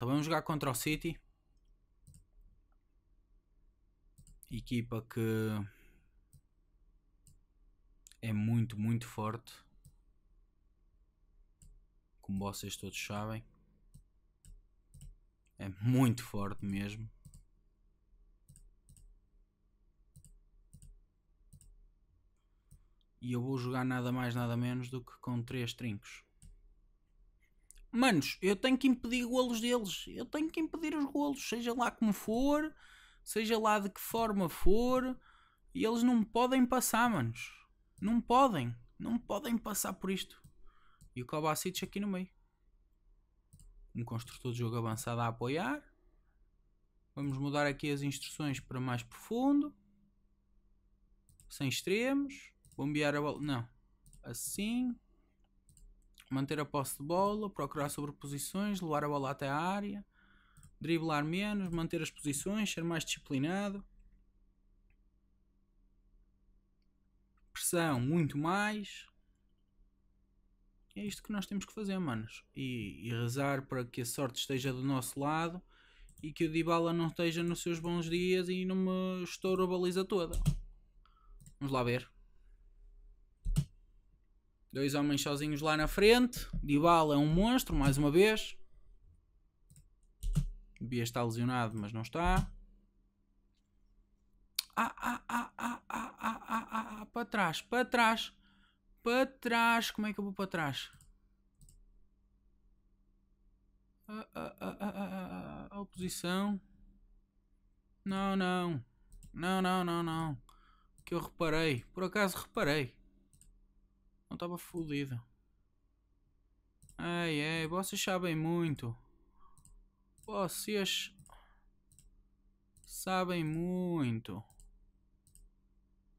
Então vamos jogar contra o City. Equipa que é muito, muito forte. Como vocês todos sabem. É muito forte mesmo. E eu vou jogar nada mais, nada menos do que com três trincos manos, eu tenho que impedir golos deles. Eu tenho que impedir os golos, seja lá como for, seja lá de que forma for. E eles não podem passar, manos. Não podem. Não podem passar por isto. E o Kovacic aqui no meio. Um construtor de jogo avançado a apoiar. Vamos mudar aqui as instruções para mais profundo. Sem extremos. Bombear a bola. Não. Assim manter a posse de bola, procurar sobreposições, levar a bola até a área, driblar menos, manter as posições, ser mais disciplinado. Pressão, muito mais. É isto que nós temos que fazer, manos. E, e rezar para que a sorte esteja do nosso lado e que o Dybala não esteja nos seus bons dias e não me estouro a baliza toda. Vamos lá ver. Dois homens sozinhos lá na frente. Dybala é um monstro, mais uma vez. Bia está lesionado, mas não está. Ah, ah, ah, ah, ah, ah, ah, ah, ah, para trás, para trás, para trás. Como é que eu vou para trás? A, a, a, a, a, a oposição. Não, não. Não, não, não, não. Que eu reparei. Por acaso reparei. Não estava fodido. Ei, ei, vocês sabem muito. Vocês sabem muito.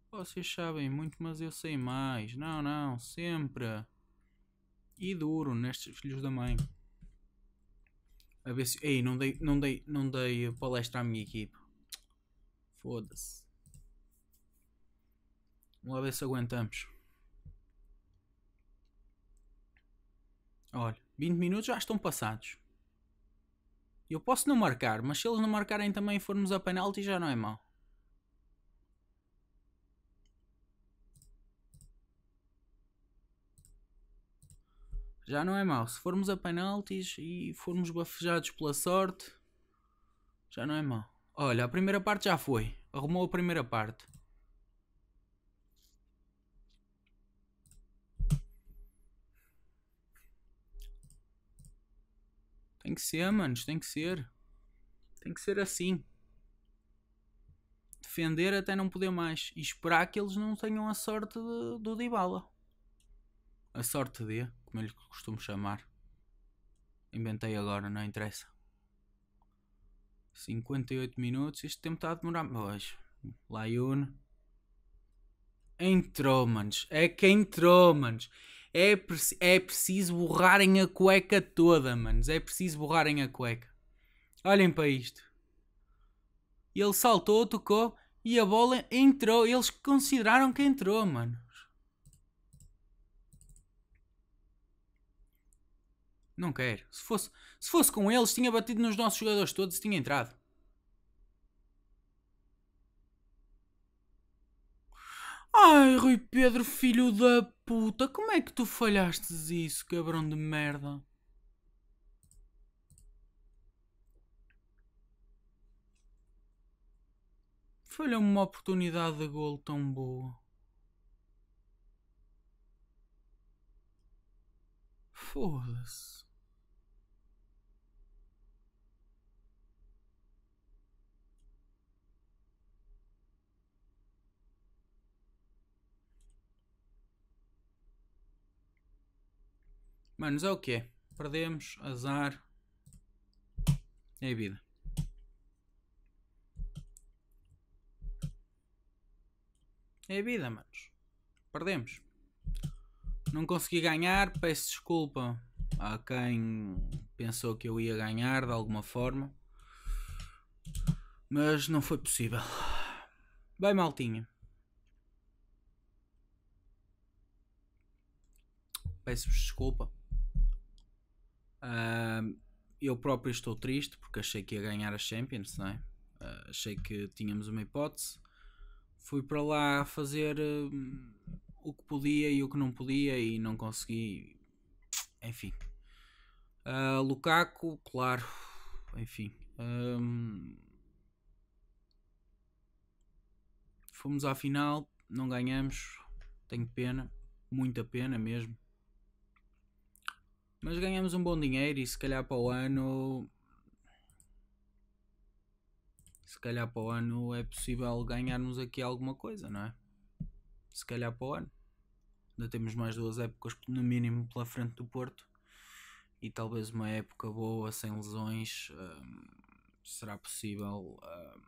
Vocês sabem muito, mas eu sei mais. Não, não, sempre. E duro nestes filhos da mãe. A ver se. Ei, não dei, não dei, não dei palestra à minha equipe. Foda-se. Vamos lá ver se aguentamos. Olha, 20 minutos já estão passados. Eu posso não marcar, mas se eles não marcarem também e formos a penalti já não é mau. Já não é mau. Se formos a penaltis e formos bafejados pela sorte, já não é mau. Olha, a primeira parte já foi. Arrumou a primeira parte. Tem que ser, manos, tem que ser. Tem que ser assim. Defender até não poder mais. E esperar que eles não tenham a sorte do Dybala. A sorte de, como eu lhe costumo chamar. Inventei agora, não interessa. 58 minutos. Este tempo está a demorar. Pois. Laiune. Entrou, manos. É que entrou, manos. É, é preciso borrarem a cueca toda, manos. É preciso borrarem a cueca. Olhem para isto. Ele saltou, tocou e a bola entrou. Eles consideraram que entrou, manos. Não quero. Se fosse, se fosse com eles, tinha batido nos nossos jogadores todos e tinha entrado. Ai, Rui Pedro, filho da puta, como é que tu falhaste isso, cabrão de merda? Falhou uma oportunidade de gol tão boa. Foda-se. Manos, é o que é. Perdemos, azar. É a vida. É a vida, manos. Perdemos. Não consegui ganhar, peço desculpa a quem pensou que eu ia ganhar de alguma forma. Mas não foi possível. Bem, maltinha. Peço-vos desculpa. Uh, eu próprio estou triste porque achei que ia ganhar a Champions, não é? Uh, achei que tínhamos uma hipótese. Fui para lá fazer uh, o que podia e o que não podia e não consegui. Enfim. Uh, Lukaku, claro. Enfim. Um, fomos à final, não ganhamos. Tenho pena, muita pena mesmo. Mas ganhamos um bom dinheiro e se calhar para o ano. Se calhar para o ano é possível ganharmos aqui alguma coisa, não é? Se calhar para o ano. Ainda temos mais duas épocas, no mínimo, pela frente do Porto. E talvez uma época boa, sem lesões. Hum, será possível. Hum,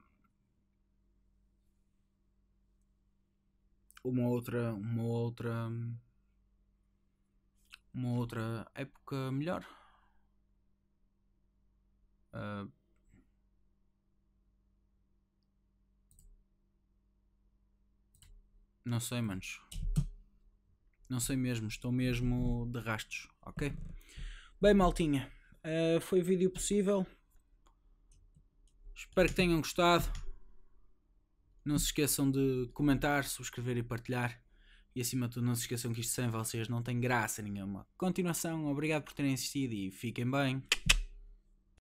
uma outra. Uma outra. Hum, uma outra época melhor. Uh, não sei, manos. Não sei mesmo, estou mesmo de rastos, ok? Bem, maltinha, uh, foi vídeo possível. Espero que tenham gostado. Não se esqueçam de comentar, subscrever e partilhar. E acima de tudo, não se esqueçam que isto sem vocês não tem graça nenhuma. Continuação, obrigado por terem assistido e fiquem bem.